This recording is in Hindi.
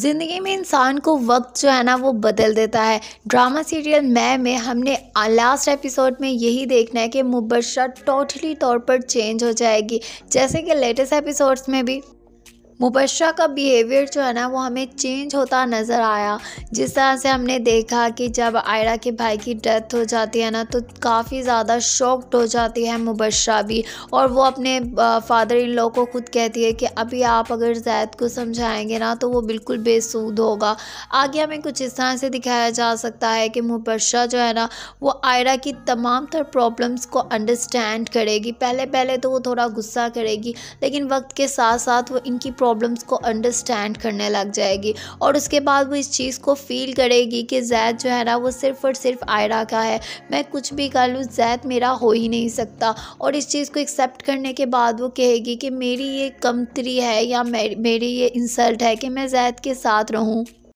ज़िंदगी में इंसान को वक्त जो है ना वो बदल देता है ड्रामा सीरियल मैं में हमने लास्ट एपिसोड में यही देखना है कि मुबशरा टोटली तौर पर चेंज हो जाएगी जैसे कि लेटेस्ट एपिसोड्स में भी मुबशरा का बिहेवियर जो है ना वो हमें चेंज होता नज़र आया जिस तरह से हमने देखा कि जब आयरा के भाई की डेथ हो जाती है ना तो काफ़ी ज़्यादा शॉक्ड हो जाती है मुबशरा भी और वो अपने फादर इन लॉ को खुद कहती है कि अभी आप अगर जैद को समझाएंगे ना तो वो बिल्कुल बेसूद होगा आगे हमें कुछ इस तरह से दिखाया जा सकता है कि मुबशरा जो है ना वो आयरा की तमाम तर प्रॉब्लम्स को अंडरस्टैंड करेगी पहले पहले तो वो थोड़ा गुस्सा करेगी लेकिन वक्त के साथ साथ वो इनकी प्रॉब्लम्स को अंडरस्टैंड करने लग जाएगी और उसके बाद वो इस चीज़ को फील करेगी कि जैद जो है ना वो सिर्फ़ और सिर्फ आयरा का है मैं कुछ भी कर लूँ जैद मेरा हो ही नहीं सकता और इस चीज़ को एक्सेप्ट करने के बाद वो कहेगी कि मेरी ये कमतरी है या मेरी ये इंसल्ट है कि मैं जैद के साथ रहूँ